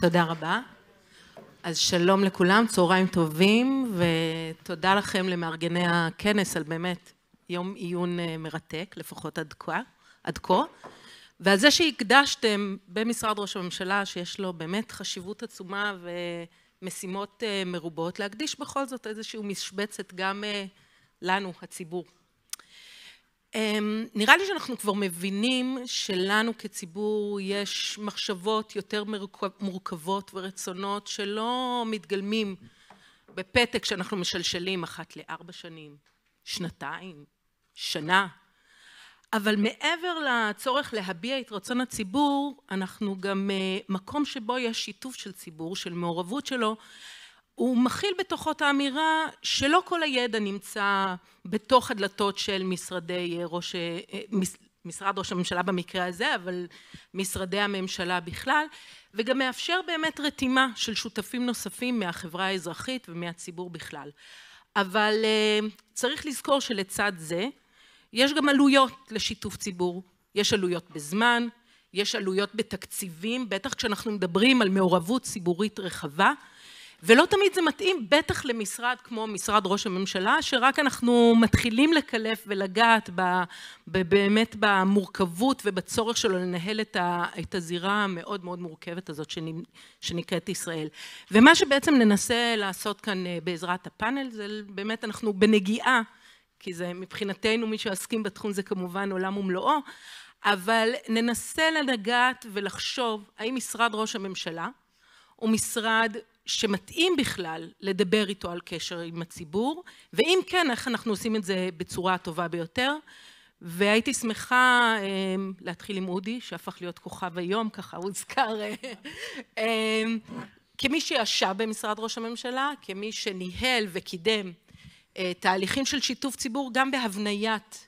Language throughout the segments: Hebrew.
תודה רבה. אז שלום לכולם, צהריים טובים, ותודה לכם למארגני הכנס על באמת יום עיון אה, מרתק, לפחות עד כה, עד כה. ועל זה שהקדשתם במשרד ראש הממשלה, שיש לו באמת חשיבות עצומה ומשימות אה, מרובות, להקדיש בכל זאת איזושהי משבצת גם אה, לנו, הציבור. אמ, נראה לי שאנחנו כבר מבינים שלנו כציבור יש מחשבות יותר מורכבות ורצונות שלא מתגלמים בפתק שאנחנו משלשלים אחת לארבע שנים, שנתיים, שנה. אבל מעבר לצורך להביע את רצון הציבור, אנחנו גם אה, מקום שבו יש שיתוף של ציבור, של מעורבות שלו הוא מכיל בתוכו את האמירה שלא כל הידע נמצא בתוך הדלתות של משרדי אה, ראש... אה, אה, משרד ראש הממשלה במקרה הזה, אבל משרדי הממשלה בכלל, וגם מאפשר באמת רתימה של שותפים נוספים מהחברה האזרחית ומהציבור בכלל. אבל צריך לזכור שלצד זה, יש גם עלויות לשיתוף ציבור. יש עלויות בזמן, יש עלויות בתקציבים, בטח כשאנחנו מדברים על מעורבות ציבורית רחבה. ולא תמיד זה מתאים, בטח למשרד כמו משרד ראש הממשלה, שרק אנחנו מתחילים לקלף ולגעת ב, ב, באמת במורכבות ובצורך שלו לנהל את, ה, את הזירה המאוד מאוד מורכבת הזאת שנקראת ישראל. ומה שבעצם ננסה לעשות כאן אה, בעזרת הפאנל, זה באמת אנחנו בנגיעה, כי זה מבחינתנו, מי שעוסקים בתחום זה כמובן עולם ומלואו, אבל ננסה לנגעת ולחשוב האם משרד ראש הממשלה הוא משרד שמתאים בכלל לדבר איתו על קשר עם הציבור, ואם כן, איך אנחנו עושים את זה בצורה הטובה ביותר. והייתי שמחה אמ, להתחיל עם אודי, שהפך להיות כוכב היום, ככה הוא הוזכר, אה, אמ, כמי שישב במשרד ראש הממשלה, כמי שניהל וקידם אה, תהליכים של שיתוף ציבור, גם בהבניית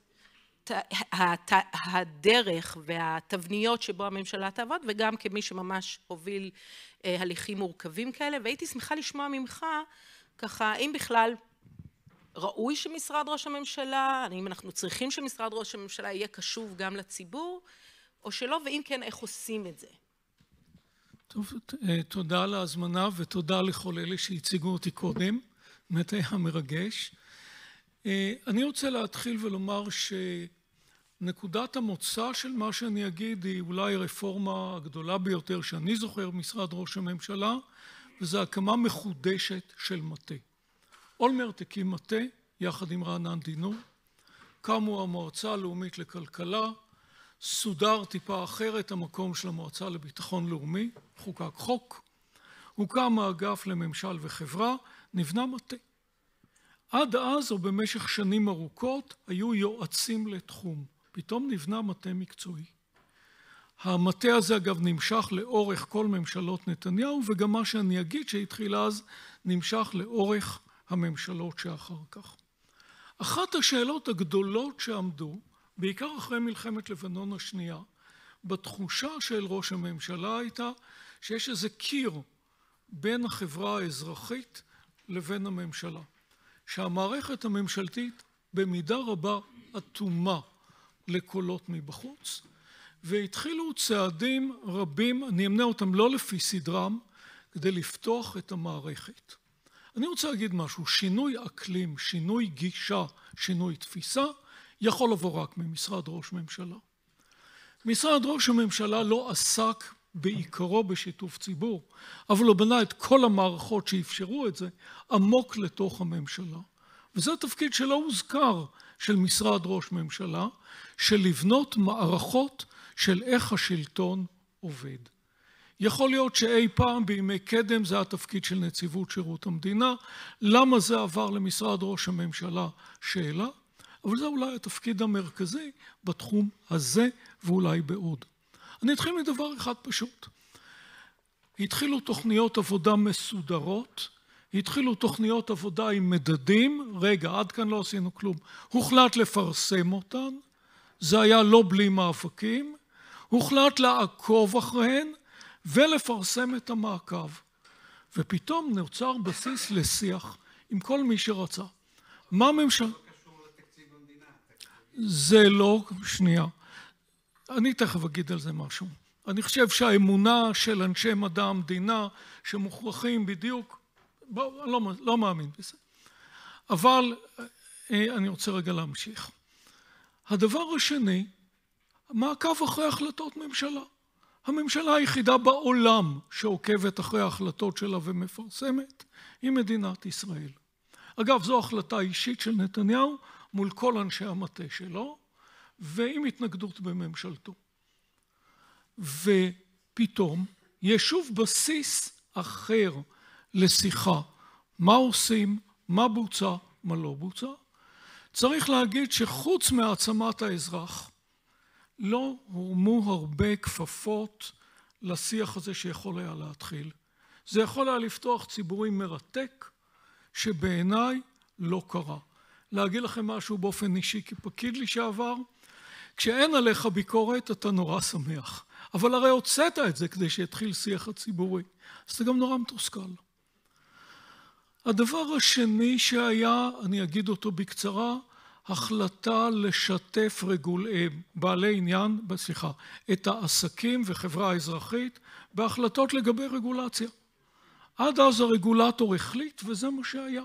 הת, הדרך והתבניות שבו הממשלה תעבוד, וגם כמי שממש הוביל אה, הליכים מורכבים כאלה, והייתי שמחה לשמוע ממך, ככה, אם בכלל ראוי שמשרד ראש הממשלה, האם אנחנו צריכים שמשרד ראש הממשלה יהיה קשוב גם לציבור, או שלא, ואם כן, איך עושים את זה? טוב, אה, תודה על ההזמנה ותודה לכל אלה שהציגו אותי קודם. באמת היה מרגש. אה, אני רוצה להתחיל ולומר ש... נקודת המוצא של מה שאני אגיד היא אולי הרפורמה הגדולה ביותר שאני זוכר במשרד ראש הממשלה, וזו הקמה מחודשת של מטה. אולמרט הקים מטה יחד עם רענן דינו, קמו המועצה הלאומית לכלכלה, סודר טיפה אחרת המקום של המועצה לביטחון לאומי, חוקק חוק, הוקם האגף לממשל וחברה, נבנה מטה. עד אז, או במשך שנים ארוכות, היו יועצים לתחום. פתאום נבנה מטה מקצועי. המטה הזה אגב נמשך לאורך כל ממשלות נתניהו, וגם מה שאני אגיד שהתחיל אז נמשך לאורך הממשלות שאחר כך. אחת השאלות הגדולות שעמדו, בעיקר אחרי מלחמת לבנון השנייה, בתחושה של ראש הממשלה הייתה שיש איזה קיר בין החברה האזרחית לבין הממשלה, שהמערכת הממשלתית במידה רבה אטומה לקולות מבחוץ, והתחילו צעדים רבים, אני אמנה אותם לא לפי סדרם, כדי לפתוח את המערכת. אני רוצה להגיד משהו, שינוי אקלים, שינוי גישה, שינוי תפיסה, יכול לבוא רק ממשרד ראש ממשלה. משרד ראש הממשלה לא עסק בעיקרו בשיתוף ציבור, אבל הוא בנה את כל המערכות שאפשרו את זה עמוק לתוך הממשלה. וזה תפקיד שלא הוזכר של משרד ראש ממשלה, של לבנות מערכות של איך השלטון עובד. יכול להיות שאי פעם בימי קדם זה התפקיד של נציבות שירות המדינה, למה זה עבר למשרד ראש הממשלה? שאלה, אבל זה אולי התפקיד המרכזי בתחום הזה ואולי בעוד. אני אתחיל מדבר אחד פשוט. התחילו תוכניות עבודה מסודרות, התחילו תוכניות עבודה עם מדדים, רגע, עד כאן לא עשינו כלום, הוחלט לפרסם אותן, זה היה לא בלי מאבקים, הוחלט לעקוב אחריהן ולפרסם את המעקב. ופתאום נוצר בסיס לשיח עם כל מי שרצה. מה הממשלה... לא זה לא, שנייה, אני תכף אגיד על זה משהו. אני חושב שהאמונה של אנשי מדע המדינה שמוכרחים בדיוק, בוא, לא, לא מאמין בזה. אבל אה, אני רוצה רגע להמשיך. הדבר השני, מעקב אחרי החלטות ממשלה. הממשלה היחידה בעולם שעוקבת אחרי ההחלטות שלה ומפרסמת היא מדינת ישראל. אגב, זו החלטה אישית של נתניהו מול כל אנשי המטה שלו, ועם התנגדות בממשלתו. ופתאום יש שוב בסיס אחר לשיחה, מה עושים, מה בוצע, מה לא בוצע, צריך להגיד שחוץ מהעצמת האזרח, לא הורמו הרבה כפפות לשיח הזה שיכול היה להתחיל. זה יכול היה לפתוח ציבורי מרתק, שבעיניי לא קרה. להגיד לכם משהו באופן אישי כפקיד לשעבר, כשאין עליך ביקורת אתה נורא שמח, אבל הרי הוצאת את זה כדי שיתחיל שיח הציבורי, אז אתה גם נורא מתוסכל. הדבר השני שהיה, אני אגיד אותו בקצרה, החלטה לשתף רגול... אה, בעלי עניין, סליחה, את העסקים וחברה אזרחית בהחלטות לגבי רגולציה. עד אז הרגולטור החליט וזה מה שהיה.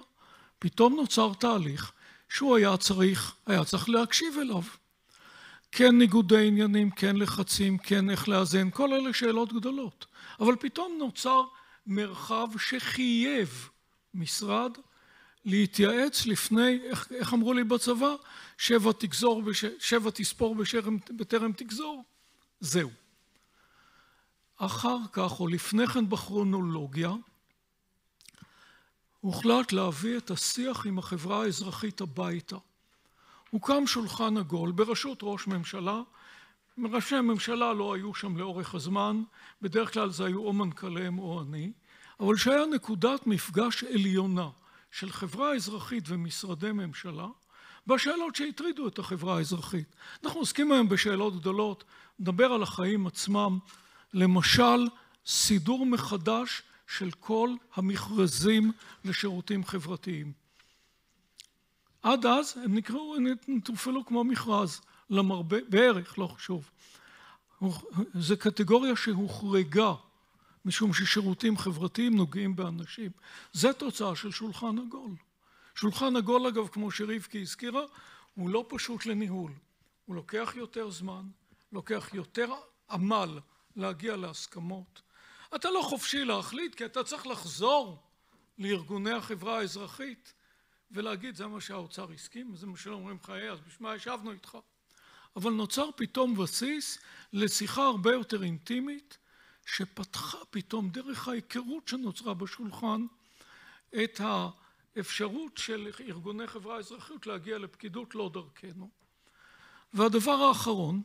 פתאום נוצר תהליך שהוא היה צריך, היה צריך להקשיב אליו. כן ניגודי עניינים, כן לחצים, כן איך לאזן, כל אלה שאלות גדולות. אבל פתאום נוצר מרחב שחייב משרד להתייעץ לפני, איך, איך אמרו לי בצבא? שבע, תגזור בש, שבע תספור בשרם, בטרם תגזור, זהו. אחר כך, או לפני כן בכרונולוגיה, הוחלט להביא את השיח עם החברה האזרחית הביתה. הוקם שולחן עגול בראשות ראש ממשלה, ראשי ממשלה לא היו שם לאורך הזמן, בדרך כלל זה היו או מנכ"ליהם או אני, אבל שהיה נקודת מפגש עליונה. של חברה אזרחית ומשרדי ממשלה בשאלות שהטרידו את החברה האזרחית. אנחנו עוסקים היום בשאלות גדולות, נדבר על החיים עצמם, למשל סידור מחדש של כל המכרזים לשירותים חברתיים. עד אז הם נקראו, הם נטופלו כמו מכרז, למרבה, בערך, לא חשוב. זו קטגוריה שהוחרגה משום ששירותים חברתיים נוגעים באנשים. זה תוצאה של שולחן עגול. שולחן עגול, אגב, כמו שרבקי הזכירה, הוא לא פשוט לניהול. הוא לוקח יותר זמן, לוקח יותר עמל להגיע להסכמות. אתה לא חופשי להחליט, כי אתה צריך לחזור לארגוני החברה האזרחית ולהגיד, זה מה שהאוצר הסכים, זה מה שלא אומרים לך, אה, אז בשביל מה ישבנו איתך? אבל נוצר פתאום בסיס לשיחה הרבה יותר אינטימית, שפתחה פתאום דרך ההיכרות שנוצרה בשולחן את האפשרות של ארגוני חברה אזרחית להגיע לפקידות לא דרכנו. והדבר האחרון,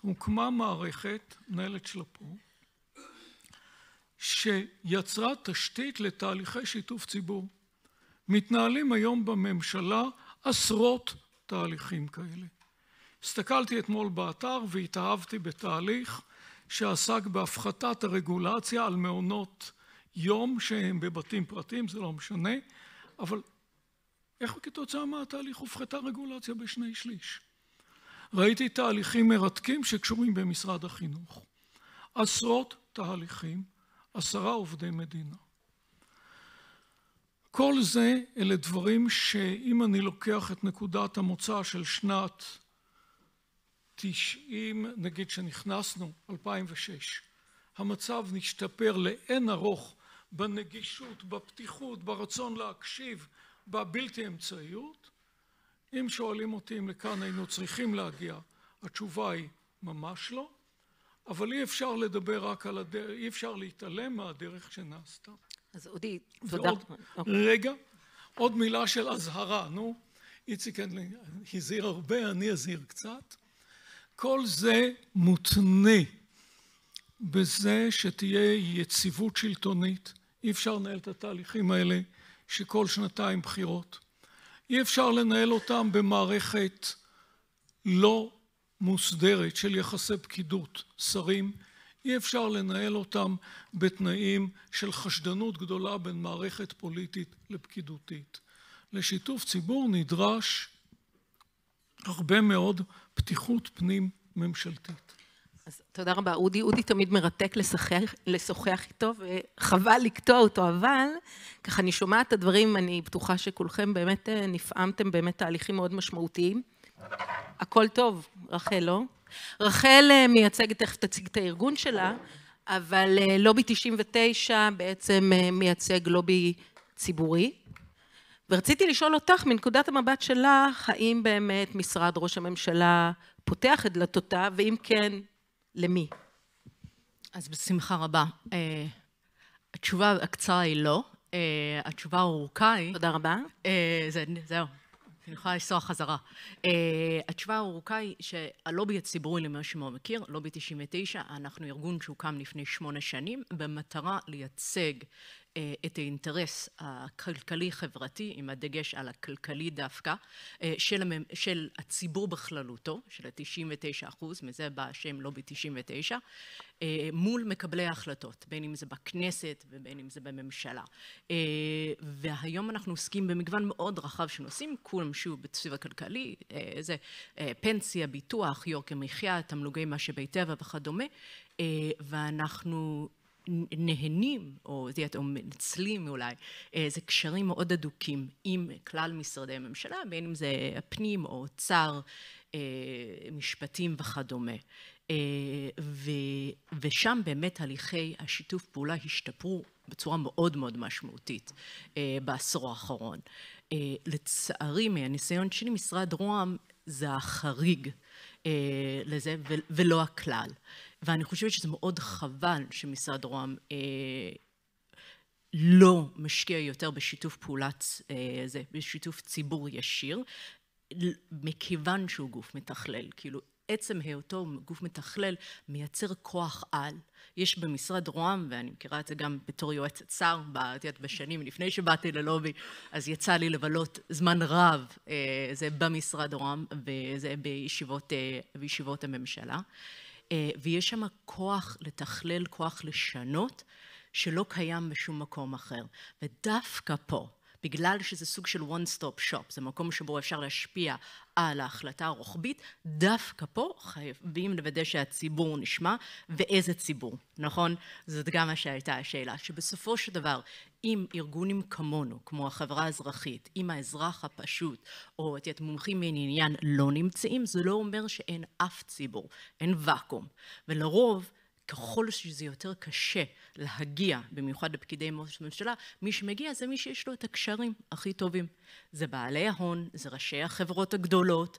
הוקמה מערכת, מנהלת שלה פה, שיצרה תשתית לתהליכי שיתוף ציבור. מתנהלים היום בממשלה עשרות תהליכים כאלה. הסתכלתי אתמול באתר והתאהבתי בתהליך שעסק בהפחתת הרגולציה על מעונות יום שהם בבתים פרטיים, זה לא משנה, אבל איך כתוצאה מהתהליך הופחתה רגולציה בשני שליש? ראיתי תהליכים מרתקים שקשורים במשרד החינוך. עשרות תהליכים, עשרה עובדי מדינה. כל זה אלה דברים שאם אני לוקח את נקודת המוצא של שנת 90, נגיד שנכנסנו, 2006, המצב נשתפר לאין ארוך בנגישות, בפתיחות, ברצון להקשיב, בבלתי אמצעיות. אם שואלים אותי אם לכאן היינו צריכים להגיע, התשובה היא ממש לא, אבל אי אפשר לדבר רק על הדרך, אי אפשר להתעלם מהדרך שנעשתה. אז אודי, תודה. ועוד, אוקיי. okay. רגע, עוד מילה של אזהרה, נו. איציק הזהיר הרבה, אני אזהיר קצת. כל זה מותנה בזה שתהיה יציבות שלטונית, אי אפשר לנהל את התהליכים האלה שכל שנתיים בחירות, אי אפשר לנהל אותם במערכת לא מוסדרת של יחסי פקידות שרים, אי אפשר לנהל אותם בתנאים של חשדנות גדולה בין מערכת פוליטית לפקידותית. לשיתוף ציבור נדרש הרבה מאוד פתיחות פנים ממשלתית. אז תודה רבה, אודי. אודי תמיד מרתק לשחח, לשוחח איתו, וחבל לקטוע אותו, אבל ככה אני שומעת את הדברים, אני בטוחה שכולכם באמת אה, נפעמתם באמת תהליכים מאוד משמעותיים. הכל טוב, רחל, לא? רחל אה, מייצגת, תכף תציג את הארגון שלה, אבל אה, לובי 99 בעצם מייצג לובי ציבורי, ורציתי לשאול אותך, מנקודת המבט שלך, האם באמת משרד ראש הממשלה פותח את דלתותיו, ואם כן, למי? אז בשמחה רבה. אה, התשובה הקצרה היא לא. אה, התשובה הארוכה היא... תודה רבה. אה, זה, זהו. אני יכולה לנסוע חזרה. Uh, התשובה הארוכה היא שהלובי הציבורי, למי שמו מכיר, לובי 99, אנחנו ארגון שהוקם לפני שמונה שנים, במטרה לייצג אה, את האינטרס הכלכלי-חברתי, עם הדגש על הכלכלי דווקא, אה, של, הממ... של הציבור בכללותו, של ה-99 אחוז, מזה בא השם לובי לא 99, אה, מול מקבלי ההחלטות, בין אם זה בכנסת ובין אם זה בממשלה. והיום אנחנו עוסקים במגוון מאוד רחב של נושאים, כולם שוב בתקציב הכלכלי, איזה פנסיה, ביטוח, יוקר מחיה, תמלוגי משאבי טבע וכדומה, ואנחנו נהנים, או זה יהיה או מנצלים אולי, אה, זה קשרים מאוד הדוקים עם כלל משרדי הממשלה, בין אם זה הפנים או אוצר, אה, משפטים וכדומה. אה, ו, ושם באמת הליכי השיתוף פעולה השתפרו בצורה מאוד מאוד משמעותית בעשור האחרון. לצערי, מהניסיון שלי, משרד רוה"מ זה החריג לזה ולא הכלל. ואני חושבת שזה מאוד חבל שמשרד רוה"מ אה, לא משקיע יותר בשיתוף פעולת, אה, זה, בשיתוף ציבור ישיר, מכיוון שהוא גוף מתכלל. כאילו, עצם היותו גוף מתכלל מייצר כוח על. יש במשרד רוה"מ, ואני מכירה את זה גם בתור יועצת שר, את יודעת, בשנים לפני שבאתי ללובי, אז יצא לי לבלות זמן רב, אה, זה במשרד רוה"מ, וזה בישיבות, בישיבות הממשלה. אה, ויש שם כוח לתכלל, כוח לשנות, שלא קיים בשום מקום אחר. ודווקא פה, בגלל שזה סוג של one stop shop, זה מקום שבו אפשר להשפיע על ההחלטה הרוחבית, דווקא פה חייבים לוודא שהציבור נשמע, ואיזה ציבור, נכון? זאת גם מה שהייתה השאלה, שבסופו של דבר אם ארגונים כמונו, כמו החברה האזרחית, אם האזרח הפשוט, או את יודעת, מומחים מן עניין לא נמצאים, זה לא אומר שאין אף ציבור, אין ואקום. ולרוב, ככל שזה יותר קשה להגיע, במיוחד לפקידי מועצת הממשלה, מי שמגיע זה מי שיש לו את הקשרים הכי טובים. זה בעלי ההון, זה ראשי החברות הגדולות,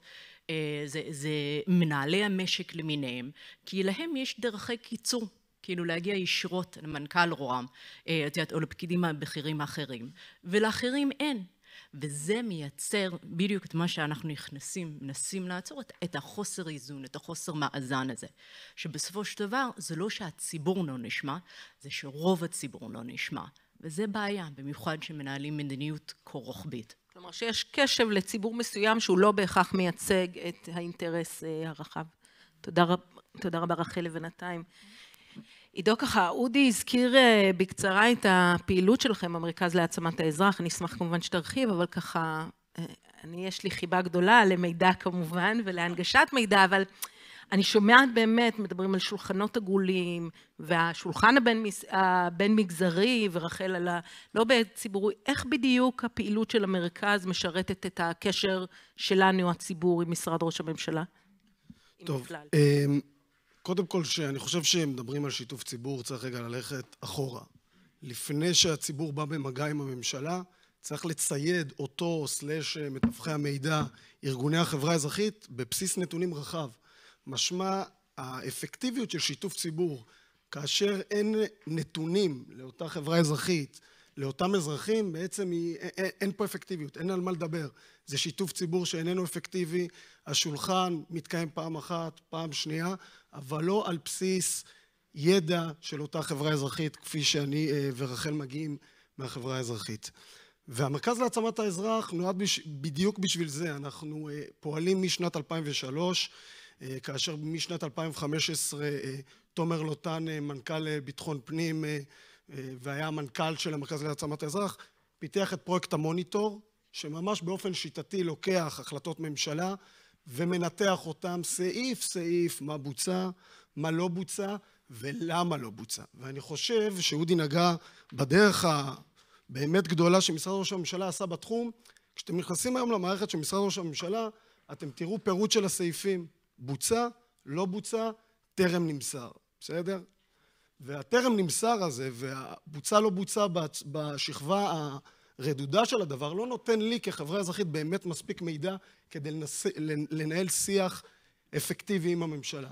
אה, זה, זה מנהלי המשק למיניהם, כי להם יש דרכי קיצור כאילו להגיע ישירות למנכ"ל רוה"מ, אה, את יודעת, או לפקידים הבכירים האחרים, ולאחרים אין. וזה מייצר בדיוק את מה שאנחנו נכנסים, מנסים לעצור, את, את החוסר איזון, את החוסר מאזן הזה. שבסופו של דבר, זה לא שהציבור לא נשמע, זה שרוב הציבור לא נשמע. וזה בעיה, במיוחד שמנהלים מדיניות כה רוחבית. כלומר, שיש קשב לציבור מסוים שהוא לא בהכרח מייצג את האינטרס אה, הרחב. תודה, רב, תודה רבה, רחל לבינתיים. עידו ככה, אודי הזכיר אה, בקצרה את הפעילות שלכם במרכז להעצמת האזרח, אני אשמח כמובן שתרחיב, אבל ככה, אה, אני יש לי חיבה גדולה למידע כמובן ולהנגשת מידע, אבל אני שומעת באמת, מדברים על שולחנות עגולים, והשולחן הבין-מגזרי, ורחל על ה... לא בציבורי, איך בדיוק הפעילות של המרכז משרתת את הקשר שלנו, הציבור, עם משרד ראש הממשלה? טוב, קודם כל, שאני חושב שמדברים על שיתוף ציבור, צריך רגע ללכת אחורה. לפני שהציבור בא במגע עם הממשלה, צריך לצייד אותו, סלש אה, מתווכי המידע, ארגוני החברה האזרחית, בבסיס נתונים רחב. משמע, האפקטיביות של שיתוף ציבור, כאשר אין נתונים לאותה חברה אזרחית, לאותם אזרחים, בעצם היא, אין פה אפקטיביות, אין על מה לדבר. זה שיתוף ציבור שאיננו אפקטיבי, השולחן מתקיים פעם אחת, פעם שנייה, אבל לא על בסיס ידע של אותה חברה אזרחית, כפי שאני אה, ורחל מגיעים מהחברה האזרחית. והמרכז להעצמת האזרח נועד בש... בדיוק בשביל זה. אנחנו אה, פועלים משנת 2003, אה, כאשר משנת 2015 תומר לוטן, מנכ"ל ביטחון פנים והיה המנכ"ל של המרכז להעצמת האזרח, פיתח את פרויקט המוניטור, שממש באופן שיטתי לוקח החלטות ממשלה ומנתח אותם סעיף סעיף, מה בוצע, מה לא בוצע ולמה לא בוצע. ואני חושב שאודי נגע בדרך הבאמת גדולה שמשרד ראש הממשלה עשה בתחום. כשאתם נכנסים היום למערכת של משרד ראש הממשלה, אתם תראו פירוט של הסעיפים. בוצע, לא בוצע, טרם נמסר, בסדר? והטרם נמסר הזה, והבוצע לא בוצע בשכבה ה... רדודה של הדבר לא נותן לי כחברה אזרחית באמת מספיק מידע כדי לנס... לנהל שיח אפקטיבי עם הממשלה.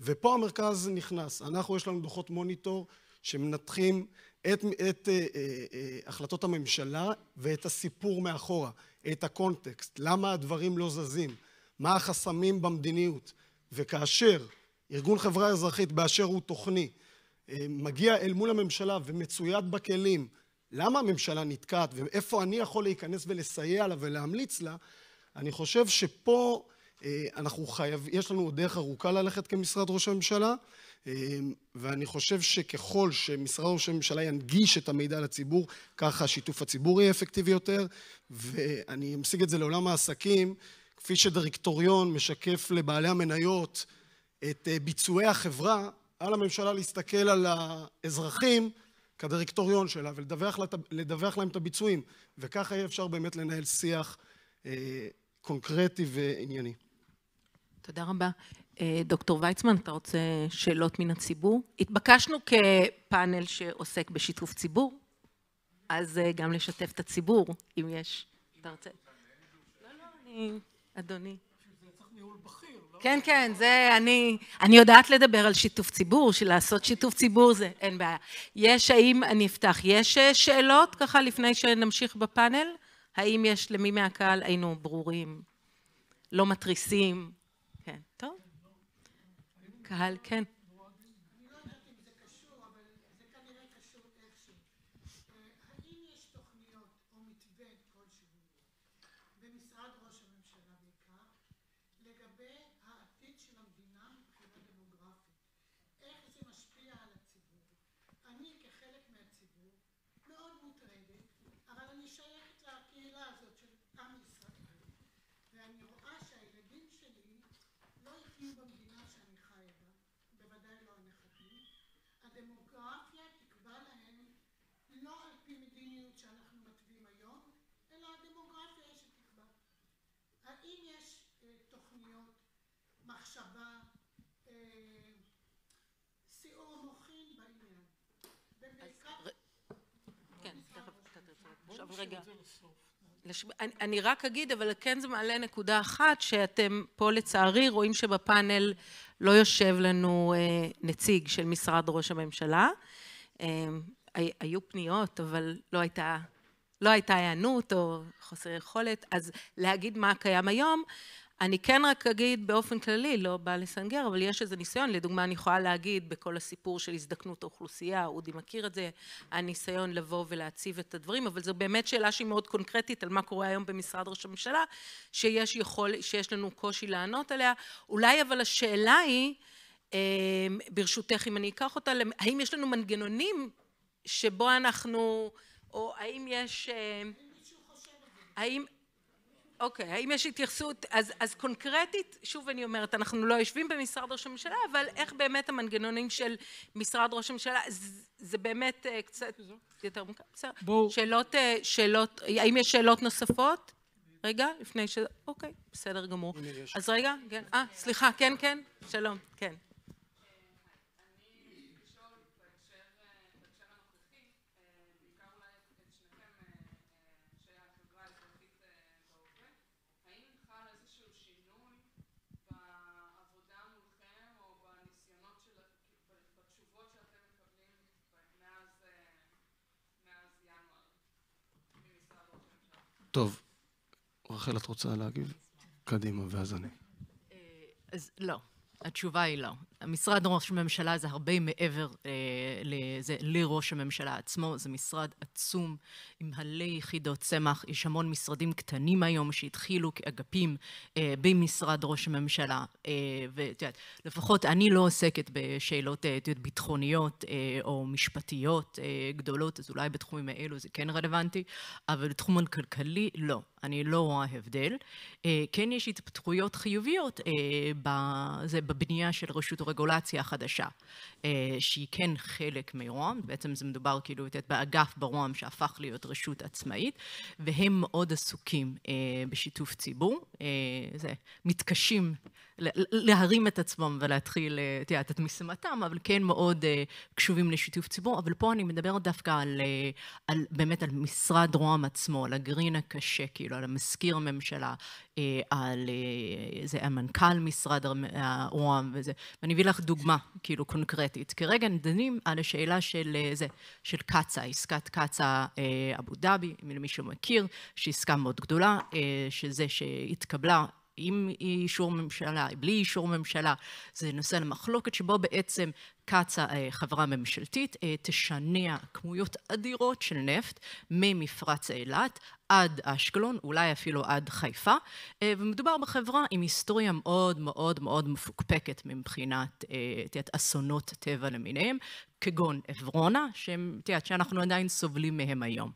ופה המרכז נכנס. אנחנו, יש לנו דוחות מוניטור שמנתחים את, את אה, אה, אה, החלטות הממשלה ואת הסיפור מאחורה, את הקונטקסט, למה הדברים לא זזים, מה החסמים במדיניות. וכאשר ארגון חברה אזרחית באשר הוא תוכני אה, מגיע אל מול הממשלה ומצויד בכלים למה הממשלה נתקעת ואיפה אני יכול להיכנס ולסייע לה ולהמליץ לה, אני חושב שפה אה, אנחנו חייב, יש לנו עוד דרך ארוכה ללכת כמשרד ראש הממשלה, אה, ואני חושב שככל שמשרד ראש הממשלה ינגיש את המידע לציבור, ככה שיתוף הציבור יהיה אפקטיבי יותר, ואני אמשיג את זה לעולם העסקים, כפי שדירקטוריון משקף לבעלי המניות את אה, ביצועי החברה, על הממשלה להסתכל על האזרחים כדירקטוריון שלה ולדווח להם את הביצועים, וככה יהיה אפשר באמת לנהל שיח אה, קונקרטי וענייני. תודה רבה. אה, דוקטור ויצמן, אתה רוצה שאלות מן הציבור? התבקשנו כפאנל שעוסק בשיתוף ציבור, אז אה, גם לשתף את הציבור, אם יש. אתה רוצה? לא, לא, אני... אדוני. ניהול בכיר. לא כן, לא כן, זה אני, אני יודעת לדבר על שיתוף ציבור, שלעשות שיתוף ציבור זה, אין בעיה. יש, האם, אני אפתח, יש אה, שאלות ככה לפני שנמשיך בפאנל? האם יש למי מהקהל, היינו ברורים, לא מתריסים? כן, טוב. קהל, כן. מחשבה, אה, שיאור מוחין בעניין. ובעיקר... כן, אני רק אגיד, אבל כן זה מעלה נקודה אחת, שאתם פה לצערי רואים שבפאנל לא יושב לנו אה, נציג של משרד ראש הממשלה. אה, היו פניות, אבל לא הייתה לא הייתה היענות או חוסר יכולת, אז להגיד מה קיים היום, אני כן רק אגיד באופן כללי, לא בא לסנגר, אבל יש איזה ניסיון, לדוגמה אני יכולה להגיד בכל הסיפור של הזדקנות האוכלוסייה, אודי מכיר את זה, הניסיון לבוא ולהציב את הדברים, אבל זו באמת שאלה שהיא מאוד קונקרטית על מה קורה היום במשרד ראש הממשלה, שיש, יכול, שיש לנו קושי לענות עליה, אולי אבל השאלה היא, אה, ברשותך אם אני אקח אותה, האם יש לנו מנגנונים שבו אנחנו, או האם יש... אמ, האם... אוקיי, האם יש התייחסות, אז, אז קונקרטית, שוב אני אומרת, אנחנו לא יושבים במשרד ראש הממשלה, אבל איך באמת המנגנונים של משרד ראש הממשלה, זה, זה באמת אה, קצת יותר מוכר, בסדר. בואו. שאלות, אה, שאלות, האם יש שאלות נוספות? רגע, לפני ש... אוקיי, בסדר גמור. אז רגע, כן, אה, סליחה, כן, כן, שלום, כן. טוב, רחל, את רוצה להגיב? קדימה, ואז אני. אה, אז לא. התשובה היא לא. משרד ראש הממשלה זה הרבה מעבר אה, לזה, לראש הממשלה עצמו, זה משרד עצום עם מלא יחידות צמח, יש המון משרדים קטנים היום שהתחילו כאגפים אה, במשרד ראש הממשלה, אה, ואת יודעת, לפחות אני לא עוסקת בשאלות אה, תיאת, ביטחוניות אה, או משפטיות אה, גדולות, אז אולי בתחומים האלו זה כן רלוונטי, אבל בתחום הכלכלי לא, אני לא רואה הבדל. אה, כן יש התפתחויות חיוביות אה, בזה, בבנייה של רשות הרגולציה החדשה, אה, שהיא כן חלק מרום, בעצם זה מדובר כאילו לתת באגף ברום שהפך להיות רשות עצמאית, והם מאוד עסוקים אה, בשיתוף ציבור, אה, זה מתקשים להרים את עצמם ולהתחיל, אה, את יודעת, את משימתם, אבל כן מאוד אה, קשובים לשיתוף ציבור. אבל פה אני מדברת דווקא על, אה, על באמת על משרד רוה"מ עצמו, על הגרין הקשה, כאילו, על המזכיר הממשלה, על זה המנכ"ל משרד רוה"מ וזה. ואני אביא לך דוגמה, כאילו, קונקרטית. כרגע נדנים על השאלה של זה, של קצא"א, עסקת קצא"א אבו דאבי, למי שמכיר, שהיא עסקה מאוד גדולה, שזה שהתקבלה עם אישור ממשלה, בלי אישור ממשלה, זה נושא למחלוקת שבו בעצם קצא"א, אה, חברה ממשלתית, אה, תשנע כמויות אדירות של נפט ממפרץ אילת עד אשקלון, אולי אפילו עד חיפה, אה, ומדובר בחברה עם היסטוריה מאוד מאוד מאוד מפוקפקת מבחינת אסונות טבע למיניהם, כגון עברונה, שהם, את יודעת, שאנחנו עדיין סובלים מהם היום.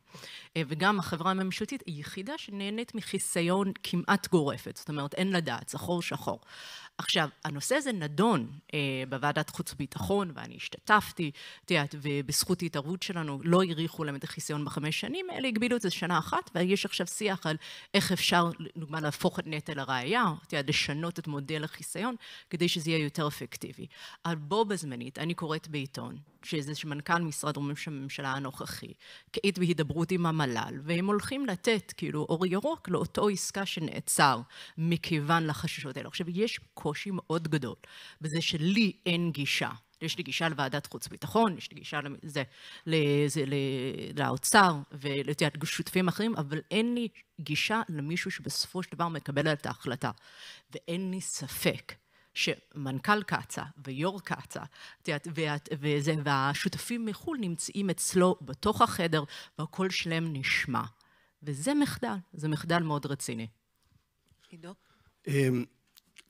אה, וגם החברה הממשלתית היחידה שנהנית מחיסיון כמעט גורפת, זאת אומרת, אין לדעת, זכור שחור. עכשיו, הנושא הזה נדון אה, בוועדת חוץ וביטחון, ואני השתתפתי, את יודעת, ובזכות התערבות שלנו לא האריכו להם את החיסיון בחמש שנים, אלא הגבילו את זה שנה אחת, ויש עכשיו שיח על איך אפשר, לדוגמה, להפוך את נטל הראייה, את יודעת, לשנות את מודל החיסיון, כדי שזה יהיה יותר אפקטיבי. אבל בו בזמנית, אני קוראת בעיתון, שזה שמנכ"ל משרד ראש הממשלה הנוכחי, כעת בהידברות עם המל"ל, והם הולכים לתת כאילו אור ירוק לאותו עסקה שנעצר מכיוון לחששות האלה. עכשיו, יש קושי מאוד גדול בזה שלי אין גישה. יש לי גישה לוועדת חוץ וביטחון, יש לי גישה לזה, לזה, לאוצר ולשותפים אחרים, אבל אין לי גישה למישהו שבסופו של דבר מקבל את ההחלטה. ואין לי ספק שמנכ"ל קצ"א ויו"ר קצ"א והשותפים מחו"ל נמצאים אצלו בתוך החדר והקול שלהם נשמע. וזה מחדל, זה מחדל מאוד רציני. עידו? אמ,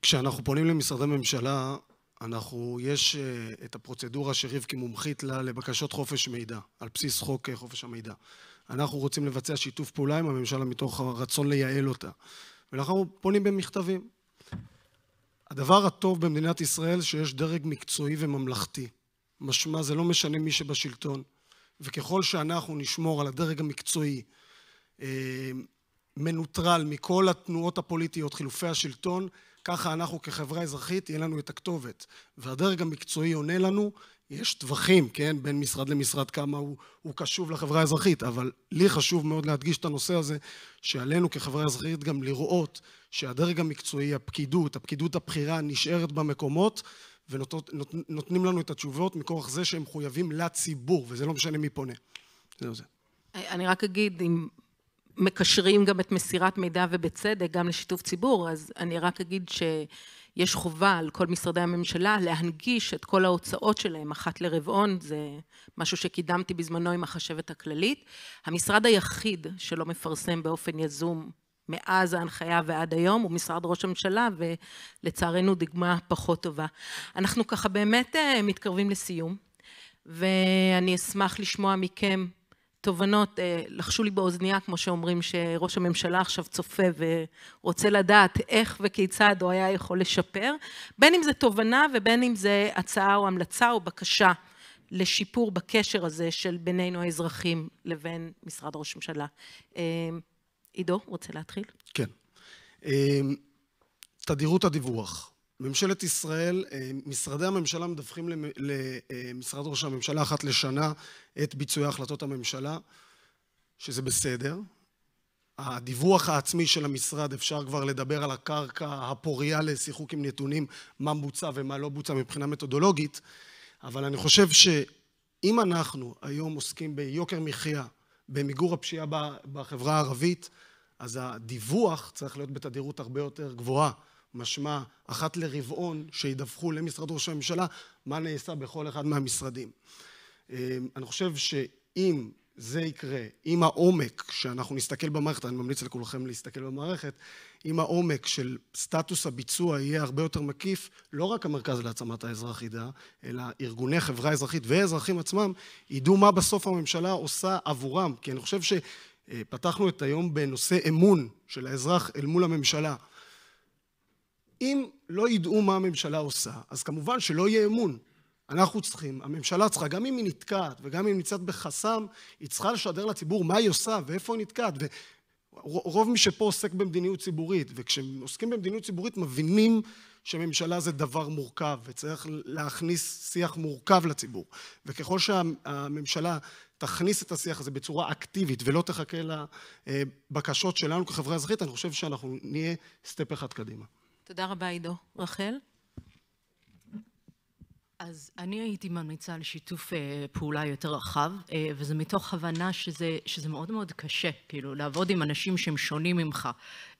כשאנחנו פונים למשרדי ממשלה, אנחנו, יש אה, את הפרוצדורה שרבקי מומחית לה לבקשות חופש מידע, על בסיס חוק אה, חופש המידע. אנחנו רוצים לבצע שיתוף פעולה עם הממשלה מתוך הרצון לייעל אותה. ולכן אנחנו פונים במכתבים. הדבר הטוב במדינת ישראל שיש דרג מקצועי וממלכתי. משמע, זה לא משנה מי שבשלטון. וככל שאנחנו נשמור על הדרג המקצועי אה, מנוטרל מכל התנועות הפוליטיות, חילופי השלטון, ככה אנחנו כחברה אזרחית, יהיה לנו את הכתובת. והדרג המקצועי עונה לנו, יש טווחים, כן, בין משרד למשרד, כמה הוא, הוא קשוב לחברה האזרחית, אבל לי חשוב מאוד להדגיש את הנושא הזה, שעלינו כחברה אזרחית גם לראות שהדרג המקצועי, הפקידות, הפקידות הבכירה, נשארת במקומות, ונותנים ונות, לנו את התשובות מכורח זה שהם מחויבים לציבור, וזה לא משנה מי פונה. זהו זה. אני רק אגיד, אם מקשרים גם את מסירת מידע ובצדק, גם לשיתוף ציבור, אז אני רק אגיד ש... יש חובה על כל משרדי הממשלה להנגיש את כל ההוצאות שלהם אחת לרבעון, זה משהו שקידמתי בזמנו עם החשבת הכללית. המשרד היחיד שלא מפרסם באופן יזום מאז ההנחיה ועד היום הוא משרד ראש הממשלה ולצערנו דוגמה פחות טובה. אנחנו ככה באמת אה, מתקרבים לסיום ואני אשמח לשמוע מכם התובנות אה, לחשו לי באוזנייה, כמו שאומרים שראש הממשלה עכשיו צופה ורוצה לדעת איך וכיצד הוא היה יכול לשפר, בין אם זה תובנה ובין אם זה הצעה או המלצה או בקשה לשיפור בקשר הזה של בינינו האזרחים לבין משרד ראש הממשלה. אה, עידו, רוצה להתחיל? כן. אה, תדירות הדיווח. ממשלת ישראל, אה, משרדי הממשלה מדווחים למשרד אה, ראש הממשלה אחת לשנה את ביצועי החלטות הממשלה, שזה בסדר. הדיווח העצמי של המשרד, אפשר כבר לדבר על הקרקע הפוריה לשיחוק עם נתונים, מה בוצע ומה לא בוצע מבחינה מתודולוגית, אבל אני חושב שאם אנחנו היום עוסקים ביוקר מחיה, במיגור הפשיעה בחברה הערבית, אז הדיווח צריך להיות בתדירות הרבה יותר גבוהה. משמע אחת לרבעון שידווחו למשרד ראש הממשלה מה נעשה בכל אחד מהמשרדים. אמ, אני חושב שאם זה יקרה, אם העומק שאנחנו נסתכל במערכת, אני ממליץ לכולכם להסתכל במערכת, אם העומק של סטטוס הביצוע יהיה הרבה יותר מקיף, לא רק המרכז להעצמת האזרח ידע, אלא ארגוני חברה אזרחית והאזרחים עצמם ידעו מה בסוף הממשלה עושה עבורם, כי אני חושב שפתחנו את היום בנושא אמון של האזרח אל מול הממשלה. אם לא ידעו מה הממשלה עושה, אז כמובן שלא יהיה אמון. אנחנו צריכים, הממשלה צריכה, גם אם היא נתקעת וגם אם היא נמצאת בחסם, היא צריכה לשדר לציבור מה היא עושה ואיפה היא נתקעת. ורוב מי שפה עוסק במדיניות ציבורית, וכשעוסקים במדיניות ציבורית מבינים שממשלה זה דבר מורכב, וצריך להכניס שיח מורכב לציבור. וככל שהממשלה תכניס את השיח הזה בצורה אקטיבית ולא תחכה לבקשות שלנו כחברה אזרחית, אני חושב שאנחנו נהיה סטפ אחד קדימה. תודה רבה, עידו. רחל? אז אני הייתי ממליצה על שיתוף אה, פעולה יותר רחב, אה, וזה מתוך הבנה שזה, שזה מאוד מאוד קשה, כאילו, לעבוד עם אנשים שהם שונים ממך.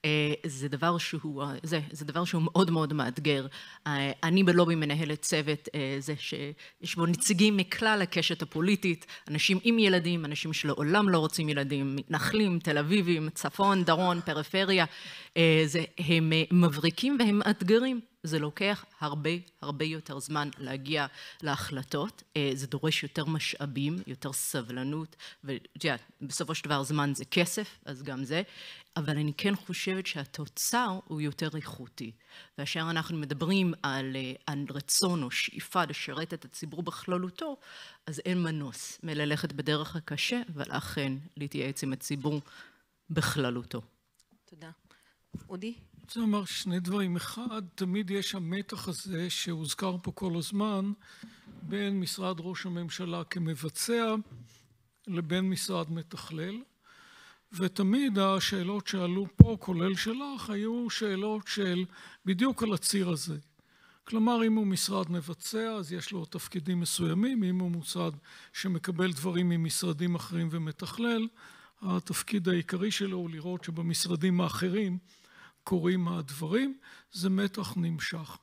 אה, זה, דבר שהוא, אה, זה, זה דבר שהוא מאוד מאוד מאתגר. אה, אני בלובי מנהלת צוות, אה, זה שיש בו נציגים מכלל הקשת הפוליטית, אנשים עם ילדים, אנשים שלעולם לא רוצים ילדים, מתנחלים, תל אביבים, צפון, דרום, פריפריה, אה, זה, הם אה, מבריקים והם מאתגרים. זה לוקח הרבה הרבה יותר זמן להגיע להחלטות, אה, זה דורש יותר משאבים, יותר סבלנות, ובסופו של דבר זמן זה כסף, אז גם זה, אבל אני כן חושבת שהתוצר הוא יותר איכותי. כאשר אנחנו מדברים על, אה, על רצון או שאיפה לשרת את הציבור בכללותו, אז אין מנוס מללכת בדרך הקשה, ולכן להתייעץ עם הציבור בכללותו. תודה. אודי? רוצה לומר שני דברים. אחד, תמיד יש המתח הזה שהוזכר פה כל הזמן בין משרד ראש הממשלה כמבצע לבין משרד מתכלל. ותמיד השאלות שעלו פה, כולל שלך, היו שאלות של בדיוק על הציר הזה. כלומר, אם הוא משרד מבצע, אז יש לו תפקידים מסוימים, אם הוא מוסד שמקבל דברים ממשרדים אחרים ומתכלל, התפקיד העיקרי שלו הוא לראות שבמשרדים האחרים קורים הדברים, זה מתח נמשך.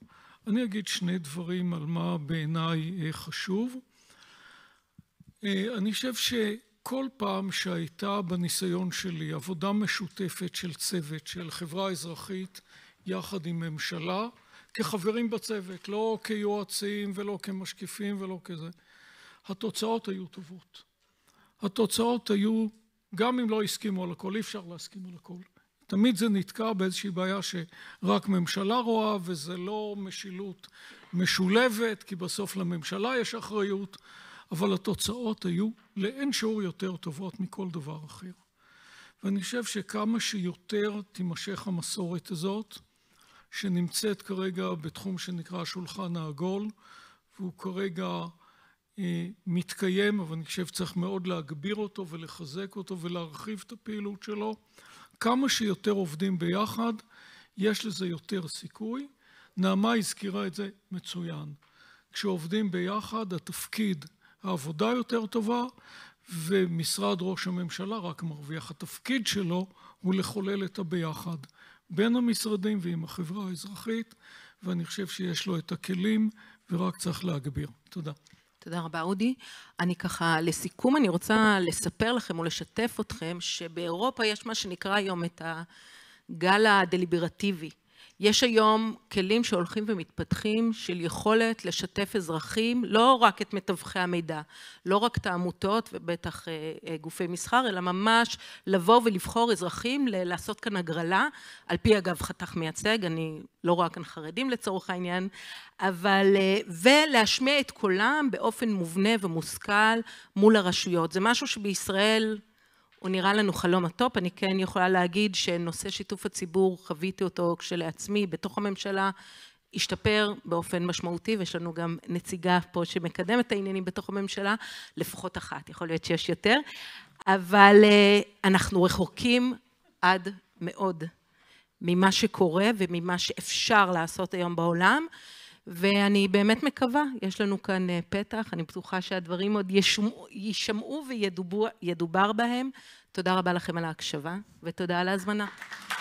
אני אגיד שני דברים על מה בעיניי אה, חשוב. אה, אני חושב שכל פעם שהייתה בניסיון שלי עבודה משותפת של צוות, של חברה אזרחית, יחד עם ממשלה, כחברים בצוות, לא כיועצים ולא כמשקיפים ולא כזה, התוצאות היו טובות. התוצאות היו, גם אם לא הסכימו על הכל, אי אפשר להסכים על הכל. תמיד זה נתקע באיזושהי בעיה שרק ממשלה רואה וזה לא משילות משולבת, כי בסוף לממשלה יש אחריות, אבל התוצאות היו לאין שיעור יותר טובות מכל דבר אחר. ואני חושב שכמה שיותר תימשך המסורת הזאת, שנמצאת כרגע בתחום שנקרא השולחן העגול, והוא כרגע אה, מתקיים, אבל אני חושב שצריך מאוד להגביר אותו ולחזק אותו ולהרחיב את הפעילות שלו. כמה שיותר עובדים ביחד, יש לזה יותר סיכוי. נעמה הזכירה את זה מצוין. כשעובדים ביחד, התפקיד, העבודה יותר טובה, ומשרד ראש הממשלה רק מרוויח. התפקיד שלו הוא לחולל את הביחד בין המשרדים ועם החברה האזרחית, ואני חושב שיש לו את הכלים ורק צריך להגביר. תודה. תודה רבה, אודי. אני ככה, לסיכום, אני רוצה לספר לכם או לשתף אתכם שבאירופה יש מה שנקרא היום את הגל הדליברטיבי. יש היום כלים שהולכים ומתפתחים של יכולת לשתף אזרחים, לא רק את מתווכי המידע, לא רק את העמותות ובטח אה, אה, גופי מסחר, אלא ממש לבוא ולבחור אזרחים, לעשות כאן הגרלה, על פי אגב חתך מייצג, אני לא רואה כאן חרדים לצורך העניין, אבל, אה, ולהשמיע את קולם באופן מובנה ומושכל מול הרשויות. זה משהו שבישראל הוא נראה לנו חלום הטופ, אני כן יכולה להגיד שנושא שיתוף הציבור, חוויתי אותו כשלעצמי בתוך הממשלה, השתפר באופן משמעותי, ויש לנו גם נציגה פה שמקדמת את העניינים בתוך הממשלה, לפחות אחת, יכול להיות שיש יותר, אבל אה, אנחנו רחוקים עד מאוד ממה שקורה וממה שאפשר לעשות היום בעולם. ואני באמת מקווה, יש לנו כאן אה, פתח, אני בטוחה שהדברים עוד יישמעו וידובר בהם. תודה רבה לכם על ההקשבה, ותודה על ההזמנה. (מחיאות